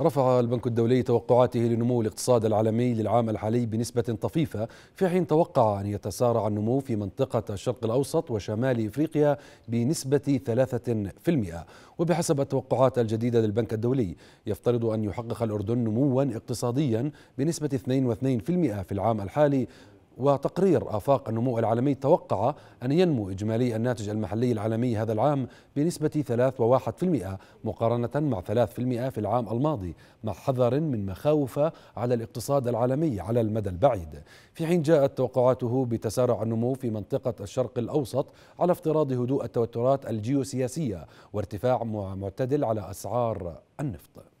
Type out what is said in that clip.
رفع البنك الدولي توقعاته لنمو الاقتصاد العالمي للعام الحالي بنسبة طفيفة في حين توقع أن يتسارع النمو في منطقة الشرق الأوسط وشمال إفريقيا بنسبة 3% وبحسب التوقعات الجديدة للبنك الدولي يفترض أن يحقق الأردن نموا اقتصاديا بنسبة 2.2% في العام الحالي وتقرير آفاق النمو العالمي توقع أن ينمو إجمالي الناتج المحلي العالمي هذا العام بنسبة 3.1% مقارنة مع 3% في العام الماضي مع حذر من مخاوف على الاقتصاد العالمي على المدى البعيد في حين جاءت توقعاته بتسارع النمو في منطقة الشرق الأوسط على افتراض هدوء التوترات الجيوسياسية وارتفاع معتدل على أسعار النفط